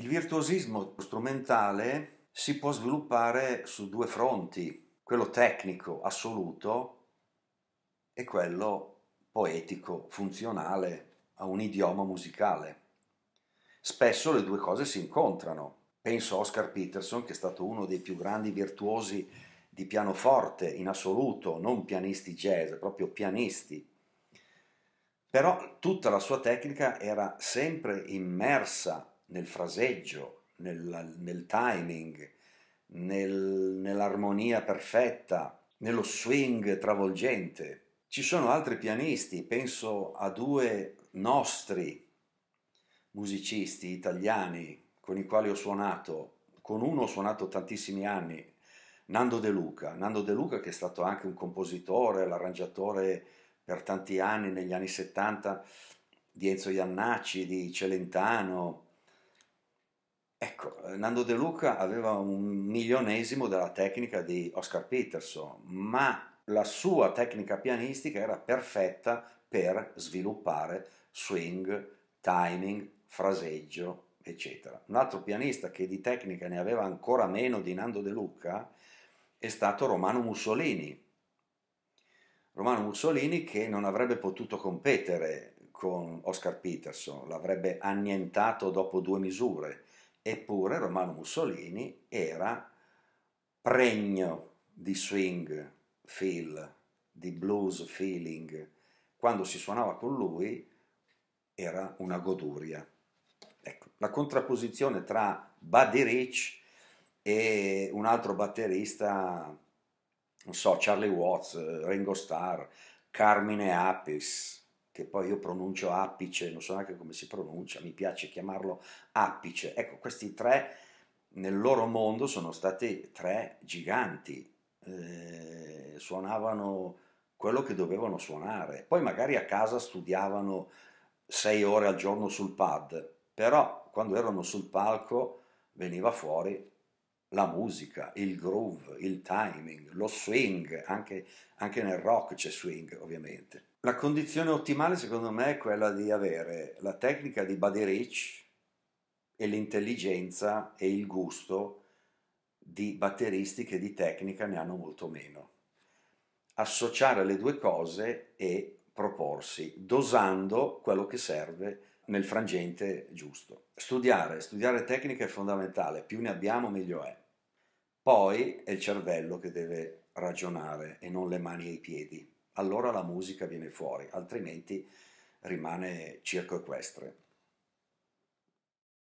Il virtuosismo strumentale si può sviluppare su due fronti, quello tecnico assoluto e quello poetico, funzionale a un idioma musicale. Spesso le due cose si incontrano. Penso a Oscar Peterson, che è stato uno dei più grandi virtuosi di pianoforte in assoluto, non pianisti jazz, proprio pianisti. Però tutta la sua tecnica era sempre immersa nel fraseggio, nel, nel timing, nel, nell'armonia perfetta, nello swing travolgente. Ci sono altri pianisti, penso a due nostri musicisti italiani con i quali ho suonato, con uno ho suonato tantissimi anni, Nando De Luca, Nando De Luca che è stato anche un compositore, l'arrangiatore per tanti anni negli anni 70 di Enzo Iannacci, di Celentano, Ecco, eh, Nando De Luca aveva un milionesimo della tecnica di Oscar Peterson, ma la sua tecnica pianistica era perfetta per sviluppare swing, timing, fraseggio, eccetera. Un altro pianista che di tecnica ne aveva ancora meno di Nando De Luca è stato Romano Mussolini. Romano Mussolini che non avrebbe potuto competere con Oscar Peterson, l'avrebbe annientato dopo due misure Eppure Romano Mussolini era pregno di swing feel, di blues feeling. Quando si suonava con lui era una goduria. Ecco, la contrapposizione tra Buddy Rich e un altro batterista, non so, Charlie Watts, Ringo Starr, Carmine Apis, che poi io pronuncio Appice, non so neanche come si pronuncia, mi piace chiamarlo Appice. Ecco, questi tre nel loro mondo sono stati tre giganti, eh, suonavano quello che dovevano suonare, poi magari a casa studiavano sei ore al giorno sul pad, però quando erano sul palco veniva fuori la musica, il groove, il timing, lo swing, anche, anche nel rock c'è swing ovviamente. La condizione ottimale secondo me è quella di avere la tecnica di Buddy Rich e l'intelligenza e il gusto di batteristi che di tecnica ne hanno molto meno. Associare le due cose e proporsi, dosando quello che serve nel frangente giusto. Studiare, studiare tecnica è fondamentale, più ne abbiamo meglio è. Poi è il cervello che deve ragionare e non le mani e i piedi. Allora la musica viene fuori, altrimenti rimane circo equestre.